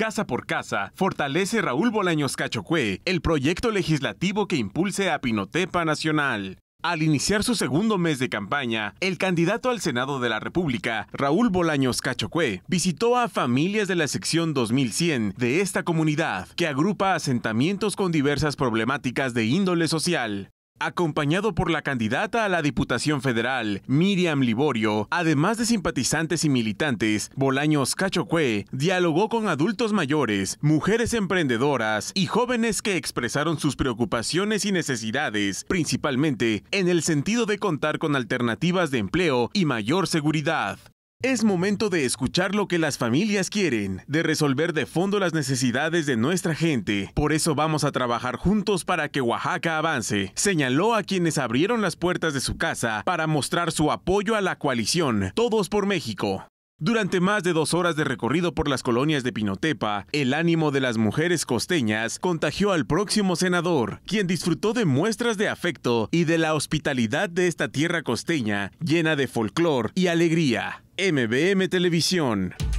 casa por casa, fortalece Raúl Bolaños Cachoque el proyecto legislativo que impulse a Pinotepa Nacional. Al iniciar su segundo mes de campaña, el candidato al Senado de la República, Raúl Bolaños Cachoque visitó a familias de la sección 2100 de esta comunidad, que agrupa asentamientos con diversas problemáticas de índole social acompañado por la candidata a la Diputación Federal, Miriam Liborio, además de simpatizantes y militantes, Bolaños Cachocue dialogó con adultos mayores, mujeres emprendedoras y jóvenes que expresaron sus preocupaciones y necesidades, principalmente en el sentido de contar con alternativas de empleo y mayor seguridad. Es momento de escuchar lo que las familias quieren, de resolver de fondo las necesidades de nuestra gente. Por eso vamos a trabajar juntos para que Oaxaca avance, señaló a quienes abrieron las puertas de su casa para mostrar su apoyo a la coalición Todos por México. Durante más de dos horas de recorrido por las colonias de Pinotepa, el ánimo de las mujeres costeñas contagió al próximo senador, quien disfrutó de muestras de afecto y de la hospitalidad de esta tierra costeña llena de folclor y alegría. MBM Televisión.